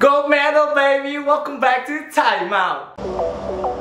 Gold medal, baby! Welcome back to Timeout!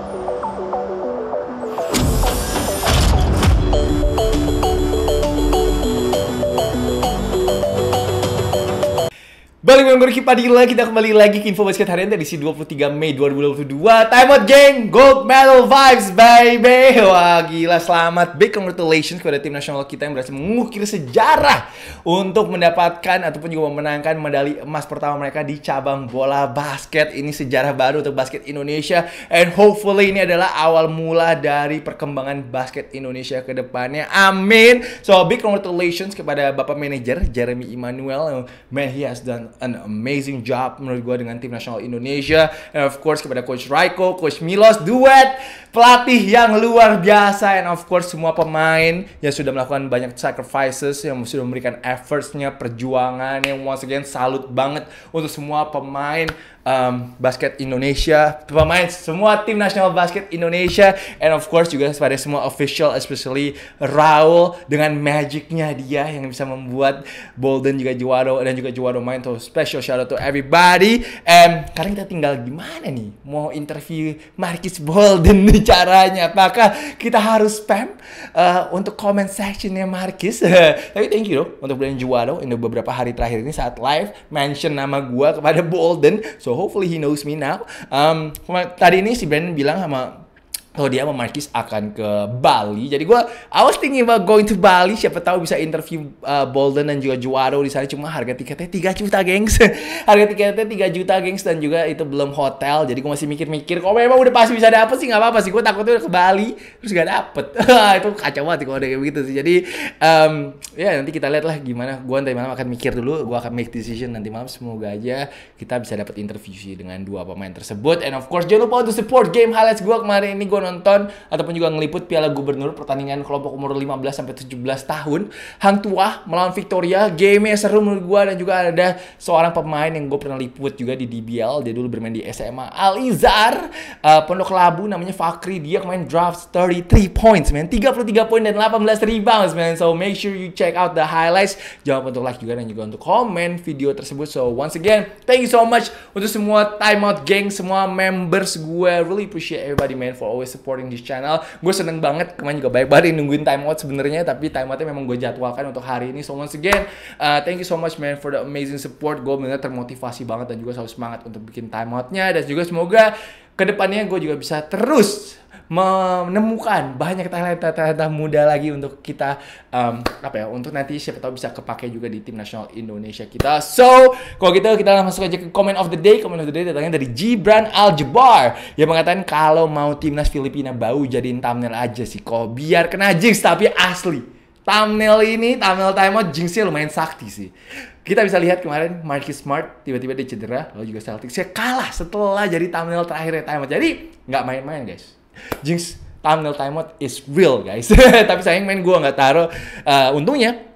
kembali dengan gue Ricky Padilla Kita kembali lagi ke Info Basket Harian dari si 23 Mei 2022 Time out geng, gold medal vibes baby Wah gila, selamat big congratulations kepada tim nasional kita yang berhasil mengukir sejarah Untuk mendapatkan ataupun juga memenangkan medali emas pertama mereka di cabang bola basket Ini sejarah baru untuk basket Indonesia And hopefully ini adalah awal mula dari perkembangan basket Indonesia ke depannya Amin So big congratulations kepada Bapak Manajer Jeremy Emanuel, Man, he has done an amazing job menurut gue dengan tim nasional Indonesia. And of course kepada Coach Raiko, Coach Milos, duet pelatih yang luar biasa. And of course semua pemain yang sudah melakukan banyak sacrifices, yang sudah memberikan effortsnya, perjuangannya. Once again, salut banget untuk semua pemain um, basket Indonesia, pemain semua tim nasional basket Indonesia, and of course juga pada semua official, especially Raul dengan magicnya dia yang bisa membuat Bolden juga juara dan juga juara main. So special shout out to everybody. And sekarang kita tinggal gimana nih? Mau interview Marquis Bolden caranya? Apakah kita harus spam uh, untuk comment sectionnya Marquis? Tapi thank you loh untuk Bolden juara ini beberapa hari terakhir ini saat live mention nama gua kepada Bolden. So hopefully he knows me now. Um, tadi ini si Brandon bilang sama kalau oh, dia sama Markis akan ke Bali. Jadi gue I was thinking about going to Bali. Siapa tahu bisa interview uh, Bolden dan juga Juaro di sana. Cuma harga tiketnya 3 juta, gengs. harga tiketnya 3 juta, gengs. Dan juga itu belum hotel. Jadi gue masih mikir-mikir. Kok memang udah pasti bisa dapet sih nggak apa-apa sih. Gue takutnya udah ke Bali terus gak dapet. itu kacau banget kalau udah kayak begitu sih. Jadi um, ya nanti kita lihat lah gimana. Gue nanti malam akan mikir dulu. Gue akan make decision nanti malam. Semoga aja kita bisa dapat interview sih dengan dua pemain tersebut. And of course jangan lupa untuk support game highlights gue kemarin ini. Gue nonton ataupun juga ngeliput Piala Gubernur pertandingan kelompok umur 15 sampai 17 tahun. Hang Tuah melawan Victoria, game seru menurut gue dan juga ada seorang pemain yang gue pernah liput juga di DBL, dia dulu bermain di SMA Alizar, uh, Pondok Labu namanya Fakri, dia main draft 33 points man, 33 poin dan 18 rebounds man. So make sure you check out the highlights. Jangan lupa untuk like juga dan juga untuk komen video tersebut. So once again, thank you so much untuk semua timeout gang, semua members gue. Really appreciate everybody man for always supporting this channel. Gue seneng banget kemarin juga baik banget nungguin time out sebenarnya tapi time outnya memang gue jadwalkan untuk hari ini. So once again, uh, thank you so much man for the amazing support. Gue benar termotivasi banget dan juga selalu semangat untuk bikin time outnya. dan juga semoga kedepannya gue juga bisa terus menemukan banyak talenta-talenta muda lagi untuk kita um, apa ya untuk nanti siapa tahu bisa kepake juga di tim nasional Indonesia kita. So, kalau gitu kita langsung aja ke comment of the day. Comment of the day datangnya dari Gibran Aljabar yang mengatakan kalau mau timnas Filipina bau jadiin thumbnail aja sih. Kok biar kena jinx tapi asli. Thumbnail ini, thumbnail timeout jinxnya lumayan sakti sih kita bisa lihat kemarin Marcus Smart tiba-tiba dia cedera lalu juga Celtics saya kalah setelah jadi thumbnail terakhirnya timeout jadi nggak main-main guys Jinx thumbnail timeout is real guys. Tapi sayang main gue nggak taruh. Uh, untungnya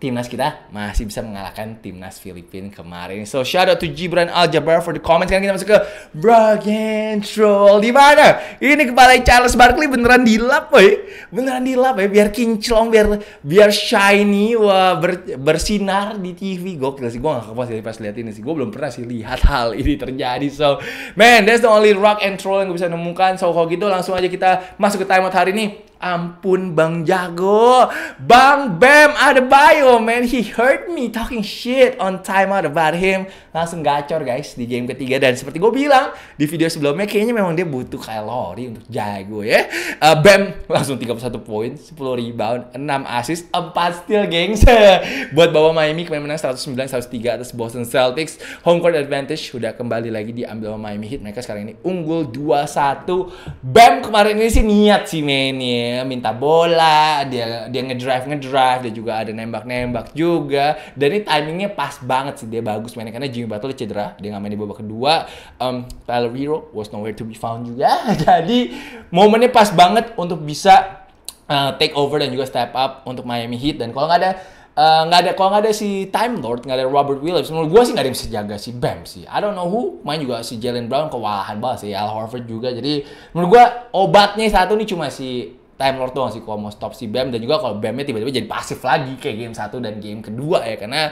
timnas kita masih bisa mengalahkan timnas Filipina kemarin. So shout out to Gibran Aljabar for the comments. Sekarang kita masuk ke Brogan Troll. Di mana? Ini kepala Charles Barkley beneran dilap, boy. Beneran dilap ya biar kinclong, biar biar shiny, wah ber, bersinar di TV. Gokil sih. Gue gak kepas sih pas lihat ini sih. Gue belum pernah sih lihat hal ini terjadi. So man, that's the only rock and troll yang gue bisa nemukan. So kalau gitu langsung aja kita masuk ke timeout hari ini. Ampun Bang Jago, Bang Bam ada bio man. He heard me talking shit on time timeout about him. Langsung gacor guys di game ketiga. Dan seperti gue bilang di video sebelumnya, kayaknya memang dia butuh kalori untuk jago ya. Uh, Bam langsung 31 poin, 10 rebound, 6 assist, 4 steal gengs. Buat bawa Miami kemenangan menang 109-103 atas Boston Celtics. Home court advantage sudah kembali lagi diambil sama Miami Heat. Mereka sekarang ini unggul 2-1. Bam kemarin ini sih niat sih men ya minta bola dia dia ngedrive ngedrive dia juga ada nembak nembak juga dan ini timingnya pas banget sih dia bagus mainnya karena Jimmy Butler cedera dia nggak main di babak kedua um, Tyler Hero was nowhere to be found juga jadi momennya pas banget untuk bisa uh, take over dan juga step up untuk Miami Heat dan kalau nggak ada uh, nggak uh, ada kalau nggak ada si Time Lord nggak ada Robert Williams menurut gue sih nggak ada yang bisa jaga si Bam sih I don't know who main juga si Jalen Brown kewalahan banget si Al Horford juga jadi menurut gue obatnya satu nih cuma si Time Lord doang sih kalau mau stop si Bam dan juga kalau Bamnya tiba-tiba jadi pasif lagi kayak game satu dan game kedua ya karena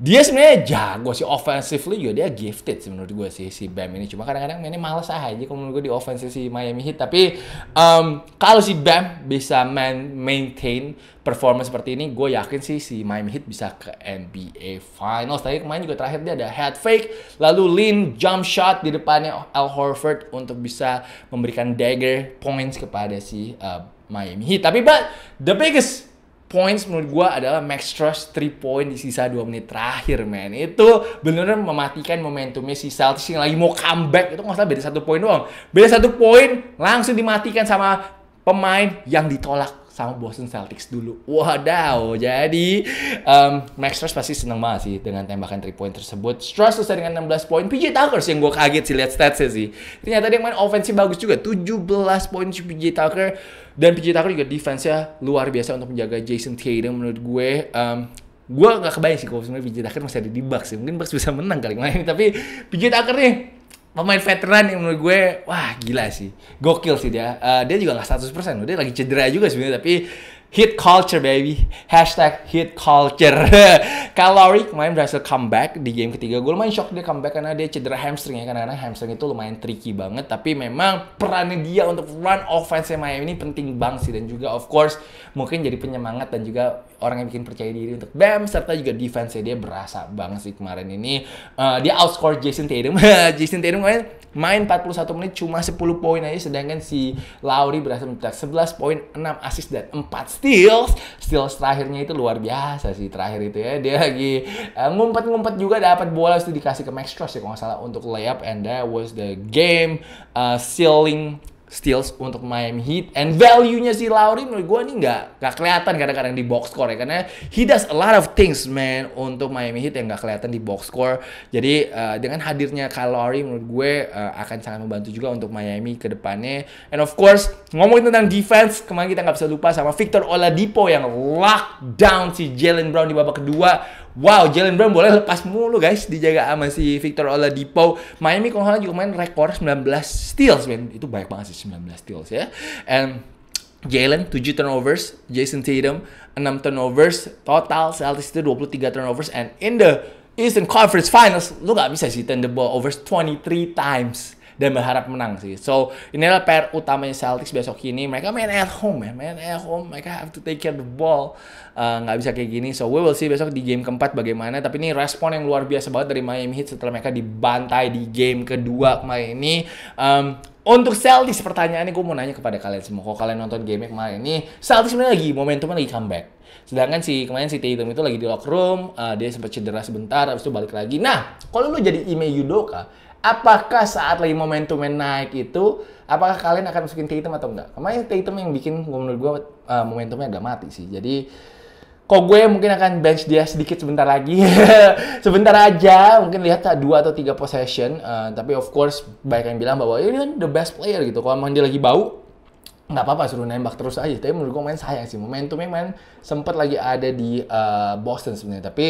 dia sebenarnya jago sih offensively juga dia gifted sih menurut gue sih si Bam ini cuma kadang-kadang mainnya males aja kalau menurut gue di offensive si Miami Heat tapi um, kalau si Bam bisa man maintain performance seperti ini gue yakin sih si Miami Heat bisa ke NBA Finals tadi kemarin juga terakhir dia ada head fake lalu lean jump shot di depannya Al Horford untuk bisa memberikan dagger points kepada si uh, Miami Heat. Tapi but the biggest points menurut gue adalah Max Trust 3 point di sisa 2 menit terakhir, man. Itu benar-benar mematikan momentumnya si Celtics yang lagi mau comeback. Itu nggak salah beda satu poin doang. Beda satu poin langsung dimatikan sama pemain yang ditolak sama Boston Celtics dulu. Wadaw, jadi um, Max Strauss pasti seneng banget sih dengan tembakan 3 point tersebut. Strauss selesai dengan 16 poin. PJ Tucker sih yang gue kaget sih lihat statsnya sih. Ternyata dia main ofensif bagus juga. 17 poin PJ Tucker. Dan PJ Tucker juga defense-nya luar biasa untuk menjaga Jason Tatum menurut gue. Um, gue gak kebayang sih kalau sebenernya PJ Tucker masih ada di Bucks sih. Mungkin Bucks bisa menang kali main. Tapi PJ Tucker nih pemain veteran yang menurut gue wah gila sih gokil sih dia uh, dia juga nggak 100% persen dia lagi cedera juga sebenarnya tapi hit culture baby hashtag hit culture kalori pemain berhasil comeback di game ketiga gue lumayan shock dia comeback karena dia cedera hamstring ya karena hamstring itu lumayan tricky banget tapi memang perannya dia untuk run offense Miami ini penting banget sih dan juga of course mungkin jadi penyemangat dan juga orang yang bikin percaya diri untuk Bam serta juga defense dia berasa banget sih kemarin ini uh, dia outscore Jason Tatum Jason Tatum kemarin main 41 menit cuma 10 poin aja sedangkan si Lauri berhasil mencetak 11 poin 6 assist dan 4 steals steals terakhirnya itu luar biasa sih terakhir itu ya dia lagi ngumpet eh, ngumpet-ngumpet juga dapat bola itu dikasih ke Max Cross ya kalau nggak salah untuk layup and that was the game uh, ceiling steals untuk Miami Heat and value-nya si Lauri menurut gue ini nggak nggak kelihatan kadang-kadang di box score ya karena he does a lot of things man untuk Miami Heat yang nggak kelihatan di box score jadi uh, dengan hadirnya Kyle Lowry menurut gue uh, akan sangat membantu juga untuk Miami ke depannya and of course ngomongin tentang defense kemarin kita nggak bisa lupa sama Victor Oladipo yang lockdown si Jalen Brown di babak kedua Wow, Jalen Brown boleh lepas mulu guys, dijaga sama si Victor Oladipo. Miami kalau juga main rekor 19 steals, man. Itu banyak banget sih 19 steals ya. And Jalen 7 turnovers, Jason Tatum 6 turnovers, total Celtics itu 23 turnovers and in the Eastern Conference Finals lu gak bisa sih turn the ball over 23 times dan berharap menang sih. So inilah PR utamanya Celtics besok ini. Mereka main at home ya, main at home. Mereka have to take care the ball. Eh, nggak uh, bisa kayak gini. So we will see besok di game keempat bagaimana. Tapi ini respon yang luar biasa banget dari Miami Heat setelah mereka dibantai di game kedua kemarin ini. Um, untuk Celtics pertanyaannya gue mau nanya kepada kalian semua. Kalau kalian nonton game kemarin ini, Celtics sebenarnya lagi momentumnya lagi comeback. Sedangkan si kemarin si Tatum itu lagi di locker room, uh, dia sempat cedera sebentar, habis itu balik lagi. Nah, kalau lu jadi Ime Yudoka, apakah saat lagi momentumnya naik itu, apakah kalian akan masukin Tatum atau enggak? Kemarin Tatum yang bikin menurut gue uh, momentumnya agak mati sih. Jadi kok gue mungkin akan bench dia sedikit sebentar lagi. sebentar aja, mungkin lihat dua atau tiga possession. Uh, tapi of course banyak yang bilang bahwa eh, ini kan the best player gitu. Kalau emang dia lagi bau, nggak apa-apa suruh nembak terus aja. Tapi menurut gue main sayang sih. Momentumnya main sempat lagi ada di uh, Boston sebenarnya. Tapi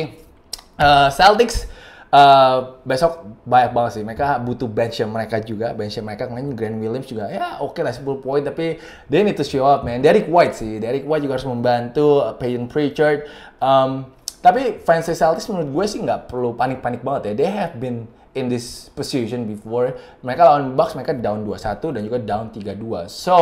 uh, Celtics Uh, besok banyak banget sih. Mereka butuh bench yang mereka juga. Bench yang mereka kemarin Grand Williams juga. Ya oke okay lah 10 poin tapi they need to show up man. Derek White sih. Derek White juga harus membantu. Uh, Peyton Pritchard. Um, tapi Francis Celtics menurut gue sih nggak perlu panik-panik banget ya. They have been in this position before. Mereka lawan Bucks mereka down 2-1 dan juga down 3-2. So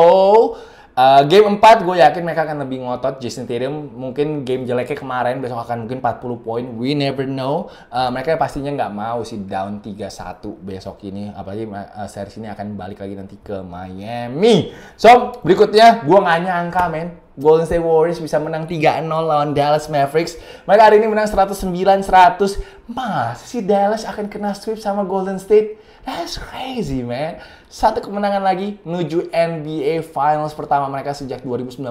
Uh, game 4 gue yakin mereka akan lebih ngotot. Jason Tatum mungkin game jeleknya kemarin besok akan mungkin 40 poin. We never know. Uh, mereka pastinya nggak mau sih down 3-1 besok ini. Apalagi uh, series ini akan balik lagi nanti ke Miami. So, berikutnya gue nggak nyangka men. Golden State Warriors bisa menang 3-0 lawan Dallas Mavericks. Mereka hari ini menang 109-100. Masa sih Dallas akan kena sweep sama Golden State? That's crazy, man. Satu kemenangan lagi menuju NBA Finals pertama mereka sejak 2019.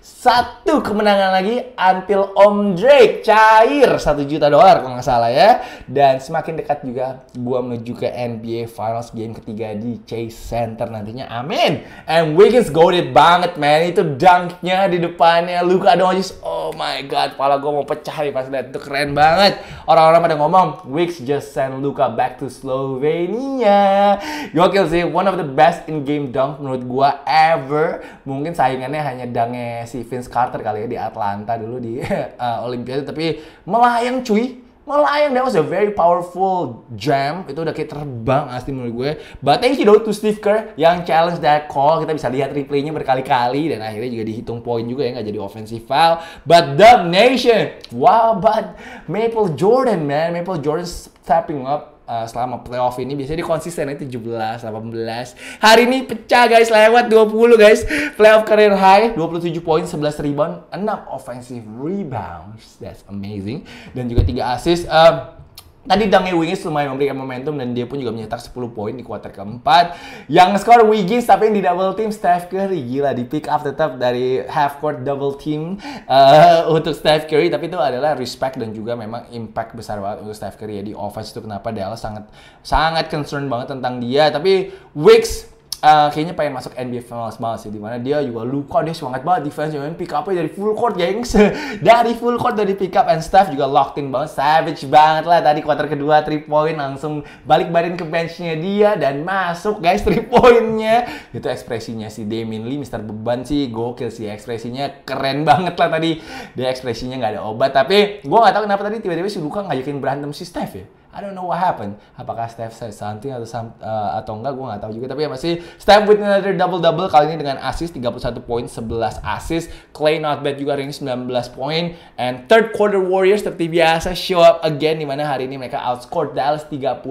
Satu kemenangan lagi until Om Drake cair satu juta dolar kalau nggak salah ya. Dan semakin dekat juga gua menuju ke NBA Finals game ketiga di Chase Center nantinya. Amin. And Wiggins goaded banget, man. Itu dunknya di depannya Luka Doncic. Oh my god, kepala gua mau pecah nih pas lihat itu keren banget. Orang-orang pada ngomong, Wiggins just send Luka back to Slovenia Iya. Gokil sih, one of the best in game dunk menurut gue ever. Mungkin saingannya hanya dunknya si Vince Carter kali ya di Atlanta dulu di uh, Olimpiade tapi melayang cuy melayang that was a very powerful jam itu udah kayak terbang asli menurut gue but thank you though to Steve Kerr yang challenge that call kita bisa lihat replaynya berkali-kali dan akhirnya juga dihitung poin juga ya nggak jadi offensive foul but the Nation wow but Maple Jordan man Maple Jordan stepping up Eh, selama playoff ini biasanya dia konsisten ya 17, 18. Hari ini pecah guys, lewat 20 guys. Playoff career high, 27 poin, 11 rebound, 6 offensive rebounds. That's amazing. Dan juga 3 assist. Uh, Tadi Dangai Wiggins lumayan memberikan momentum dan dia pun juga menyetak 10 poin di kuarter keempat. Yang skor Wiggins tapi yang di double team Steph Curry. Gila di pick up tetap dari half court double team uh, untuk Steph Curry. Tapi itu adalah respect dan juga memang impact besar banget untuk Steph Curry ya di offense itu kenapa Dallas sangat sangat concern banget tentang dia. Tapi Wiggs uh, kayaknya pengen masuk NBA Finals banget sih dimana dia juga luka dia semangat banget defense main pick up dari full court gengs dari full court dari pick up and Steph juga locked in banget savage banget lah tadi quarter kedua three point langsung balik badan ke benchnya dia dan masuk guys three pointnya itu ekspresinya si Damien Lee Mister Beban sih gokil sih ekspresinya keren banget lah tadi dia ekspresinya nggak ada obat tapi gue gak tahu kenapa tadi tiba-tiba si Luka ngajakin berantem si Steph ya I don't know what happened. Apakah Steph said something atau some, uh, atau enggak gue nggak tahu juga tapi ya masih Steph with another double double kali ini dengan assist 31 poin 11 assist. Clay not bad juga hari ini 19 poin and third quarter Warriors seperti biasa show up again di mana hari ini mereka outscored Dallas 30-21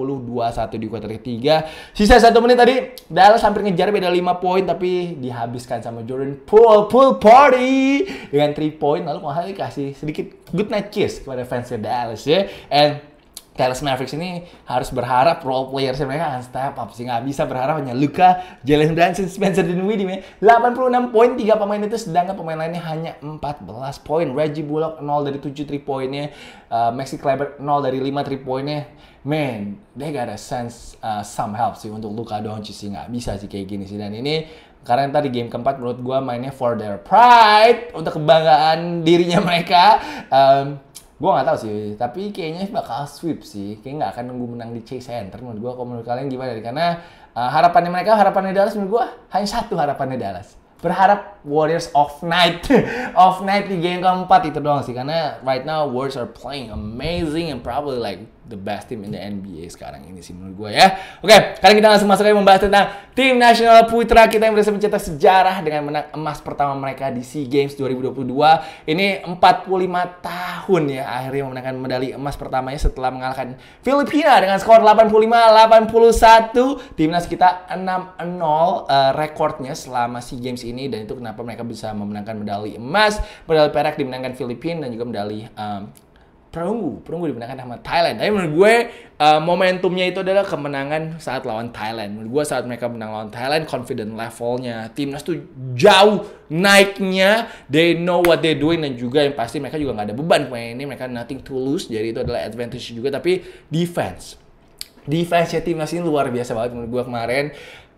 di quarter ketiga. Sisa satu menit tadi Dallas hampir ngejar beda 5 poin tapi dihabiskan sama Jordan Poole Poole Party dengan 3 poin lalu mahal dikasih sedikit good night kiss kepada fansnya Dallas ya and Dallas Mavericks ini harus berharap role player mereka akan step up sih nggak bisa berharap hanya Luka, Jalen Brunson, Spencer Dinwiddie me 86 poin tiga pemain itu sedangkan pemain lainnya hanya 14 poin. Reggie Bullock 0 dari 7 3 poinnya, uh, eh, Maxi Kleber 0 dari 5 3 poinnya. Man, they got a sense uh, some help sih untuk Luka Doncic sih nggak bisa sih kayak gini sih dan ini karena yang tadi game keempat menurut gue mainnya for their pride untuk kebanggaan dirinya mereka. Um, Gue gak tau sih, tapi kayaknya bakal sweep sih. kayak nggak akan nunggu menang di Chase Center menurut gue. Kalau menurut kalian gimana? Karena uh, harapannya mereka, harapannya Dallas menurut gue hanya satu harapannya Dallas. Berharap Warriors of night, of night di game keempat itu doang sih. Karena right now Warriors are playing amazing and probably like the best team in the NBA sekarang ini sih menurut gue ya. Oke, okay, sekarang kita langsung masuk aja membahas tentang tim nasional putra kita yang berhasil mencetak sejarah dengan menang emas pertama mereka di SEA Games 2022. Ini 45 tahun ya akhirnya memenangkan medali emas pertamanya setelah mengalahkan Filipina dengan skor 85-81. Timnas kita 6-0 uh, eh, rekornya selama SEA Games ini dan itu kenapa mereka bisa memenangkan medali emas, medali perak dimenangkan Filipina dan juga medali um, perunggu perunggu dimenangkan sama Thailand tapi menurut gue uh, momentumnya itu adalah kemenangan saat lawan Thailand menurut gue saat mereka menang lawan Thailand confident levelnya timnas tuh jauh naiknya they know what they doing dan juga yang pasti mereka juga nggak ada beban pemain ini mereka nothing to lose jadi itu adalah advantage juga tapi defense defense ya timnas ini luar biasa banget menurut gue kemarin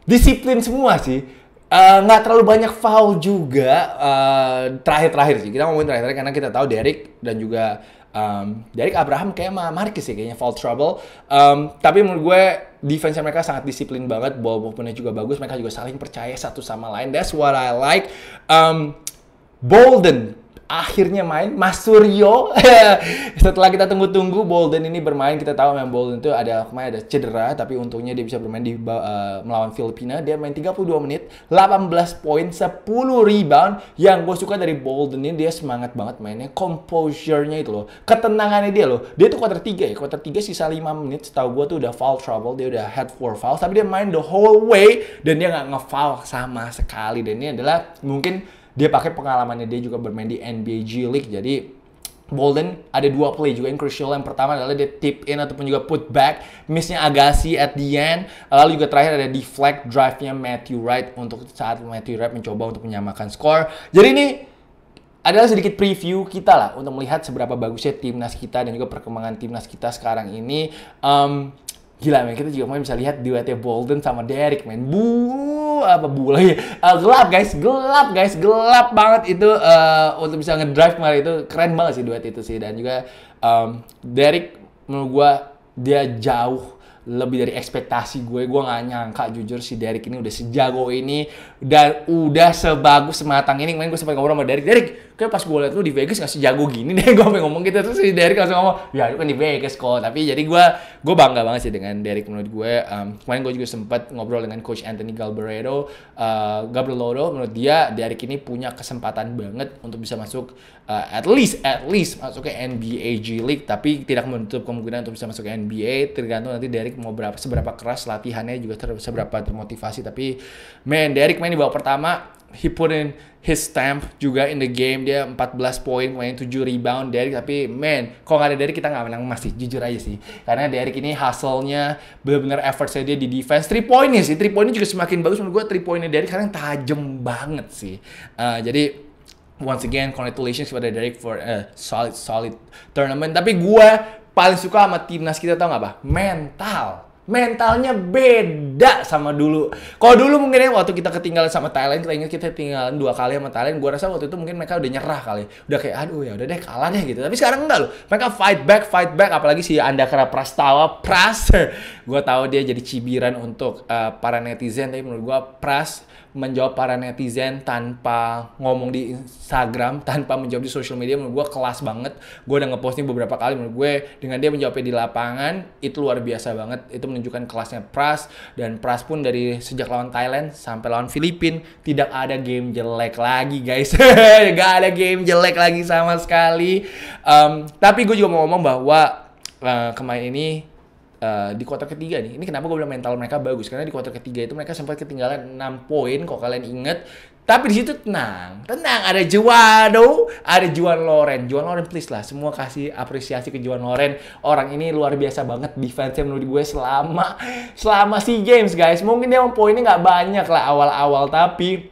disiplin semua sih eh, nggak uh, terlalu banyak foul juga eh, terakhir-terakhir uh, sih kita ngomongin terakhir-terakhir karena kita tahu Derek dan juga um, dari Abraham kayak sama Marcus ya kayaknya fall trouble. Um, tapi menurut gue defense mereka sangat disiplin banget, bola momennya juga bagus, mereka juga saling percaya satu sama lain. That's what I like. Um, Bolden akhirnya main Mas Suryo setelah kita tunggu-tunggu Bolden ini bermain kita tahu memang Bolden itu ada kemarin ada cedera tapi untungnya dia bisa bermain di uh, melawan Filipina dia main 32 menit 18 poin 10 rebound yang gue suka dari Bolden ini dia semangat banget mainnya composure-nya itu loh ketenangannya dia loh dia tuh quarter 3 ya quarter 3 sisa 5 menit setahu gue tuh udah foul trouble dia udah head for foul tapi dia main the whole way dan dia nggak ngefoul sama sekali dan ini adalah mungkin dia pakai pengalamannya dia juga bermain di NBA G League jadi Bolden ada dua play juga yang crucial. Yang pertama adalah dia tip in ataupun juga put back. Missnya Agassi at the end. Lalu juga terakhir ada deflect drive-nya Matthew Wright untuk saat Matthew Wright mencoba untuk menyamakan skor. Jadi ini adalah sedikit preview kita lah untuk melihat seberapa bagusnya timnas kita dan juga perkembangan timnas kita sekarang ini. Um, Gila men, kita juga bisa lihat duetnya Bolden sama Derek men. Bu apa bu lagi? Uh, eh, gelap guys, gelap guys, gelap banget itu uh, untuk bisa ngedrive malah itu keren banget sih duet itu sih dan juga um, Derek menurut gue dia jauh lebih dari ekspektasi gue. Gue nggak nyangka jujur si Derek ini udah sejago ini dan udah sebagus sematang ini. Kemarin gue sempat ngobrol sama Derek. Derek, kayak pas gue liat lu di Vegas ngasih jago gini deh gue pengen ngomong gitu terus si Derek langsung ngomong ya lu kan di Vegas kok tapi jadi gue gue bangga banget sih dengan Derek menurut gue um, kemarin gue juga sempat ngobrol dengan coach Anthony Galbraito uh, eh, Gabrieloro menurut dia Derek ini punya kesempatan banget untuk bisa masuk uh, at least at least masuk ke NBA G League tapi tidak menutup kemungkinan untuk bisa masuk ke NBA tergantung nanti Derek mau berapa seberapa keras latihannya juga ter, seberapa termotivasi tapi man Derek main di bawah pertama he put in his stamp juga in the game dia 14 poin main 7 rebound Derek tapi man kalau nggak ada Derek kita nggak menang masih jujur aja sih karena Derek ini hasilnya nya benar effort saya dia di defense 3 poinnya sih 3 poinnya juga semakin bagus menurut gue 3 poinnya Derek sekarang tajam banget sih uh, jadi once again congratulations kepada Derek for a solid solid tournament tapi gue paling suka sama timnas kita tau nggak apa mental mentalnya beda sama dulu. Kalau dulu mungkin ya waktu kita ketinggalan sama Thailand, kita ingat kita ketinggalan dua kali sama Thailand, gua rasa waktu itu mungkin mereka udah nyerah kali. Udah kayak aduh ya udah deh kalah deh gitu. Tapi sekarang enggak loh. Mereka fight back, fight back apalagi si Andakara Prastawa Pras. gua tahu dia jadi cibiran untuk uh, para netizen tapi menurut gua Pras menjawab para netizen tanpa ngomong di Instagram, tanpa menjawab di social media menurut gue kelas banget. Gue udah ngepostnya beberapa kali menurut gue dengan dia menjawabnya di lapangan itu luar biasa banget. Itu menunjukkan kelasnya Pras dan Pras pun dari sejak lawan Thailand sampai lawan Filipin tidak ada game jelek lagi guys. Gak ada game jelek lagi sama sekali. Um, tapi gue juga mau ngomong bahwa uh, kemarin ini uh, di kuarter ketiga nih. Ini kenapa gue bilang mental mereka bagus karena di kuarter ketiga itu mereka sempat ketinggalan 6 poin kok kalian inget. Tapi di situ tenang, tenang ada Juwado, ada Juan Loren. Juan Loren please lah, semua kasih apresiasi ke Juan Loren. Orang ini luar biasa banget defense-nya menurut gue selama selama si games guys. Mungkin dia poinnya nggak banyak lah awal-awal tapi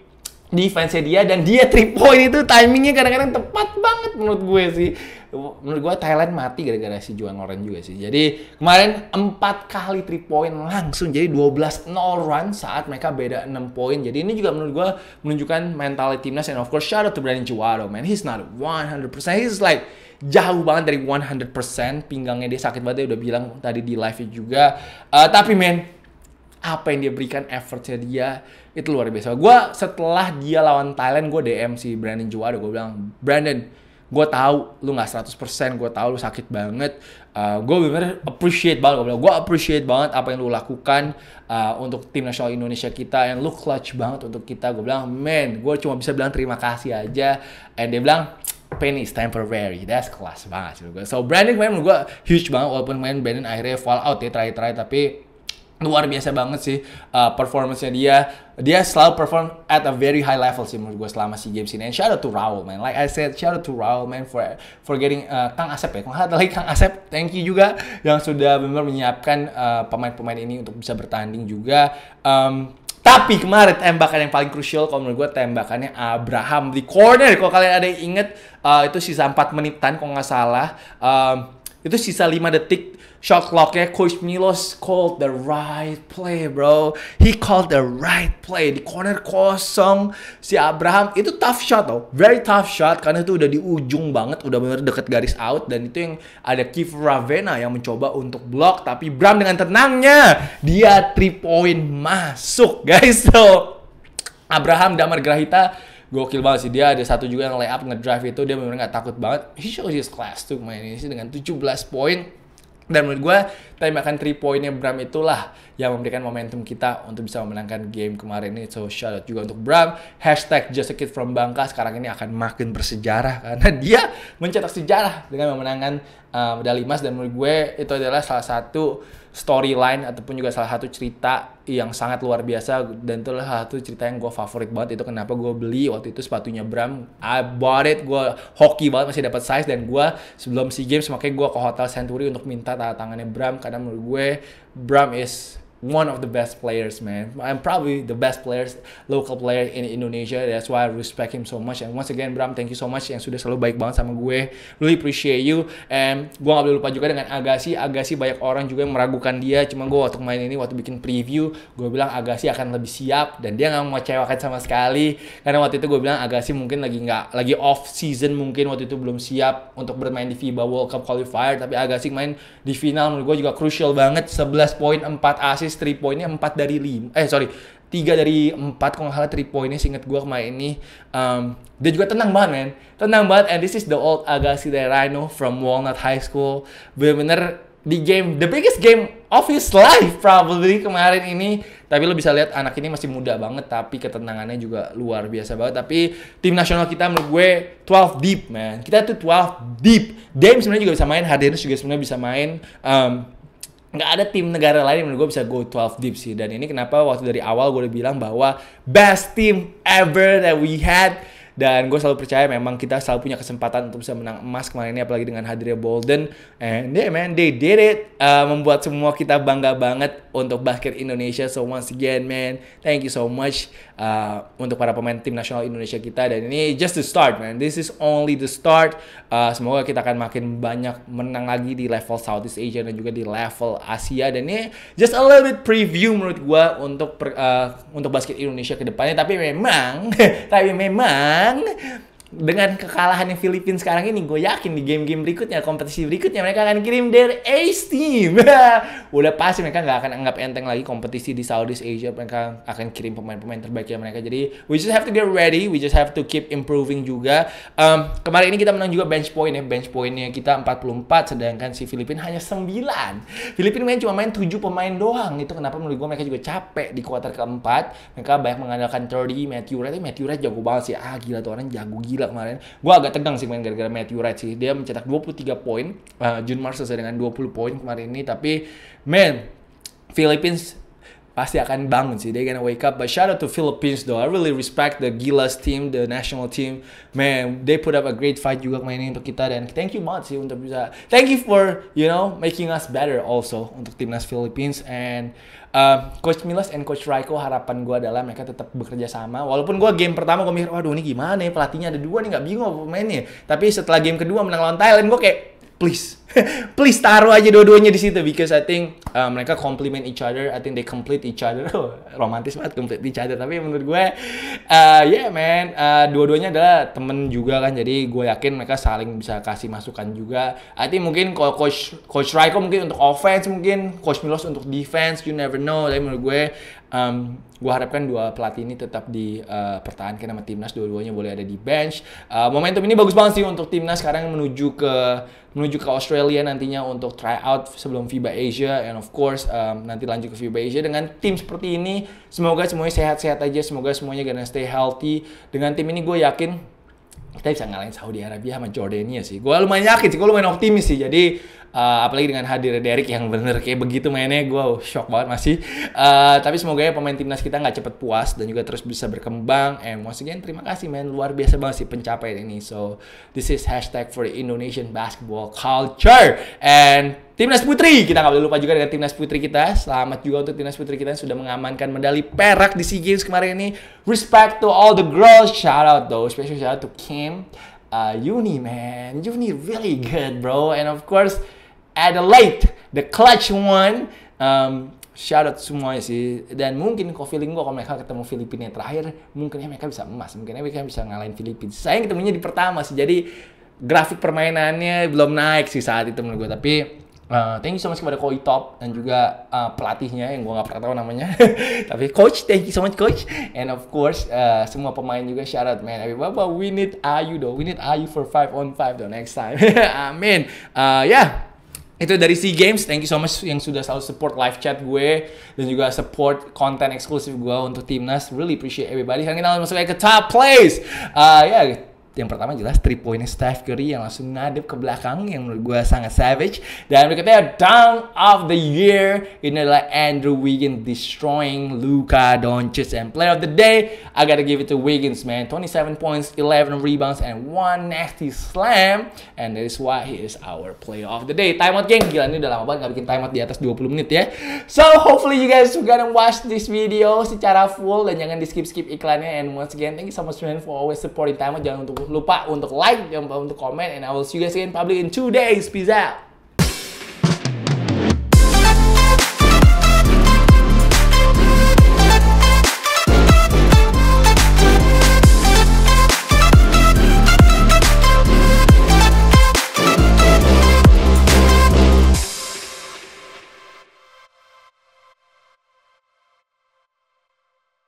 defense-nya dia dan dia 3 point itu timingnya kadang-kadang tepat banget menurut gue sih menurut gue Thailand mati gara-gara si Juan Loren juga sih. Jadi kemarin 4 kali 3 point langsung jadi 12-0 run saat mereka beda 6 poin. Jadi ini juga menurut gue menunjukkan mentality timnas and of course shout out to Brandon Chiwado man. He's not 100%. He's like jauh banget dari 100%. Pinggangnya dia sakit banget dia udah bilang tadi di live juga. Uh, tapi men, apa yang dia berikan effortnya dia itu luar biasa. Gue setelah dia lawan Thailand gue DM si Brandon Juwado gue bilang Brandon gue tahu lu nggak 100% gue tahu lu sakit banget uh, eh, gue bener appreciate banget gue gue appreciate banget apa yang lu lakukan uh, untuk tim nasional Indonesia kita yang lu clutch banget untuk kita gue bilang man gue cuma bisa bilang terima kasih aja and dia bilang pain is temporary that's class banget sih so branding memang lu gue huge banget walaupun main Brandon akhirnya fall out ya terakhir-terakhir tapi luar biasa banget sih uh, performance-nya dia. Dia selalu perform at a very high level sih menurut gue selama si games ini. And shout out to Raul man. Like I said, shout out to Raul man for for getting uh, Kang Asep ya. Kalau ada lagi Kang Asep, thank you juga yang sudah benar menyiapkan uh, pemain-pemain uh, ini untuk bisa bertanding juga. Um, tapi kemarin tembakan yang paling krusial kalau menurut gue tembakannya Abraham di corner. Kalau kalian ada yang inget uh, itu sisa 4 menitan kalau nggak salah. Um, itu sisa 5 detik shot clocknya Coach Milos called the right play bro he called the right play di corner kosong si Abraham itu tough shot loh very tough shot karena itu udah di ujung banget udah bener deket garis out dan itu yang ada Keith Ravena yang mencoba untuk block tapi Bram dengan tenangnya dia 3 point masuk guys so Abraham Damar Grahita gokil banget sih dia ada satu juga yang layup ngedrive itu dia benar-benar nggak takut banget he shows his class tuh main ini sih dengan 17 poin dan menurut gue tembakan 3 poinnya Bram itulah yang memberikan momentum kita untuk bisa memenangkan game kemarin ini. So shout out juga untuk Bram. Hashtag Just a Kid from Bangka sekarang ini akan makin bersejarah karena dia mencetak sejarah dengan memenangkan uh, medali emas dan menurut gue itu adalah salah satu storyline ataupun juga salah satu cerita yang sangat luar biasa dan itu salah satu cerita yang gue favorit banget itu kenapa gue beli waktu itu sepatunya Bram I bought it gue hoki banget masih dapat size dan gue sebelum SEA Games makanya gue ke Hotel Century untuk minta tanda tangannya Bram karena menurut gue Bram is one of the best players, man. I'm probably the best players, local player in Indonesia. That's why I respect him so much. And once again, Bram, thank you so much yang sudah selalu baik banget sama gue. Really appreciate you. And gue gak boleh lupa juga dengan Agasi. Agasi banyak orang juga yang meragukan dia. Cuma gue waktu main ini, waktu bikin preview, gue bilang Agasi akan lebih siap. Dan dia gak mau kecewakan sama sekali. Karena waktu itu gue bilang Agasi mungkin lagi nggak, lagi off season mungkin waktu itu belum siap untuk bermain di FIBA World Cup Qualifier. Tapi Agasi main di final menurut gue juga crucial banget. 11 poin, 4 assist persis 3 poinnya 4 dari 5. Eh sorry, 3 dari 4 kalau nggak salah 3 poinnya singkat gue kemarin ini. Um, dia juga tenang banget men. Tenang banget and this is the old Agassi that I know from Walnut High School. Bener-bener di game the biggest game of his life probably kemarin ini tapi lo bisa lihat anak ini masih muda banget tapi ketenangannya juga luar biasa banget tapi tim nasional kita menurut gue 12 deep man kita tuh 12 deep Dame sebenarnya juga bisa main Harden juga sebenarnya bisa main um, nggak ada tim negara lain yang menurut gue bisa go 12 deep sih dan ini kenapa waktu dari awal gue udah bilang bahwa best team ever that we had dan gue selalu percaya memang kita selalu punya kesempatan untuk bisa menang emas kemarin ini apalagi dengan hadirnya Bolden and yeah man they did it uh, membuat semua kita bangga banget untuk basket Indonesia. So once again, man, thank you so much uh, untuk para pemain tim nasional Indonesia kita. Dan ini just the start, man. This is only the start. Uh, semoga kita akan makin banyak menang lagi di level Southeast Asia dan juga di level Asia. Dan ini just a little bit preview menurut gue untuk per, uh, untuk basket Indonesia ke depannya. Tapi memang, tapi memang dengan kekalahan yang Filipina sekarang ini, gue yakin di game-game berikutnya, kompetisi berikutnya mereka akan kirim their ace team. Udah pasti mereka nggak akan anggap enteng lagi kompetisi di Southeast Asia. Mereka akan kirim pemain-pemain terbaiknya mereka. Jadi we just have to get ready, we just have to keep improving juga. Um, kemarin ini kita menang juga bench point ya, bench pointnya kita 44, sedangkan si Filipina hanya 9. Filipina main cuma main 7 pemain doang. Itu kenapa menurut gue mereka juga capek di kuarter keempat. Mereka banyak mengandalkan 30, Matthew Red, Matthew Red jago banget sih. Ah gila tuh orang jago gila gila kemarin. Gue agak tegang sih main gara-gara Matthew Wright sih. Dia mencetak 23 poin. Uh, eh, June Marshall dengan 20 poin kemarin ini. Tapi, man, Philippines pasti akan bangun sih. They gonna wake up. But shout out to Philippines though. I really respect the Gilas team, the national team. Man, they put up a great fight juga mainin untuk kita dan thank you banget sih untuk bisa. Thank you for you know making us better also untuk timnas Philippines and uh, Coach Milos and Coach Raiko harapan gue adalah mereka tetap bekerja sama. Walaupun gue game pertama gue mikir, waduh ini gimana ya pelatihnya ada dua nih nggak bingung pemainnya. Tapi setelah game kedua menang lawan Thailand gue kayak please please taruh aja dua-duanya di situ because I think uh, mereka compliment each other, I think they complete each other. romantis banget complete each other. Tapi menurut gue, uh, yeah man, uh, dua-duanya adalah temen juga kan. Jadi gue yakin mereka saling bisa kasih masukan juga. I think mungkin kalau coach coach Raiko mungkin untuk offense, mungkin coach Milos untuk defense, you never know. Tapi menurut gue um, gue harapkan dua pelatih ini tetap dipertahankan uh, sama timnas dua-duanya boleh ada di bench uh, momentum ini bagus banget sih untuk timnas sekarang menuju ke menuju ke Australia Australia nantinya untuk try out sebelum FIBA Asia and of course um, nanti lanjut ke FIBA Asia dengan tim seperti ini semoga semuanya sehat-sehat aja semoga semuanya gonna stay healthy dengan tim ini gue yakin kita bisa ngalahin Saudi Arabia sama Jordania sih. Gue lumayan yakin sih, gue lumayan optimis sih. Jadi uh, apalagi dengan hadir Derek yang bener kayak begitu mainnya, gue shock banget masih. Uh, tapi semoga ya pemain timnas kita nggak cepet puas dan juga terus bisa berkembang. And once again, terima kasih main luar biasa banget sih pencapaian ini. So this is hashtag for Indonesian basketball culture and Timnas Putri, kita nggak boleh lupa juga dengan Timnas Putri kita. Selamat juga untuk Timnas Putri kita yang sudah mengamankan medali perak di SEA Games kemarin ini. Respect to all the girls. Shout out though, special shout out to Kim. Uh, Uni man, Uni really good bro. And of course, Adelaide, the clutch one. Um, shout out semua sih. Dan mungkin kok feeling gue kalau mereka ketemu Filipina yang terakhir, mungkinnya mereka bisa emas. mungkinnya mereka bisa ngalahin Filipina. Sayang ketemunya di pertama sih. Jadi grafik permainannya belum naik sih saat itu menurut gue. Tapi Uh, thank you so much kepada Koi Top dan juga uh, pelatihnya yang gua gak pernah tahu namanya. Tapi coach, thank you so much coach. And of course uh, semua pemain juga shout out man. everybody we need Ayu though. We need Ayu for 5 on 5 though next time. Amin. Uh, ya. Yeah. Itu dari SEA Games, thank you so much yang sudah selalu support live chat gue dan juga support konten eksklusif gue untuk timnas. Really appreciate everybody hanging out sama ke top place. Uh, ya, yeah, yang pertama jelas 3 poinnya Steph Curry yang langsung ngadep ke belakang yang menurut gue sangat savage. Dan berikutnya down of the year ini adalah Andrew Wiggins destroying Luka Doncic and player of the day. I gotta give it to Wiggins man. 27 points, 11 rebounds and one nasty slam and that is why he is our player of the day. Timeout geng, gila ini udah lama banget gak bikin timeout di atas 20 menit ya. So hopefully you guys juga gonna watch this video secara full dan jangan di skip-skip iklannya and once again thank you so much man for always supporting timeout. Jangan untuk lupa untuk like, jangan lupa untuk comment, and I will see you guys again probably in two days. Peace out.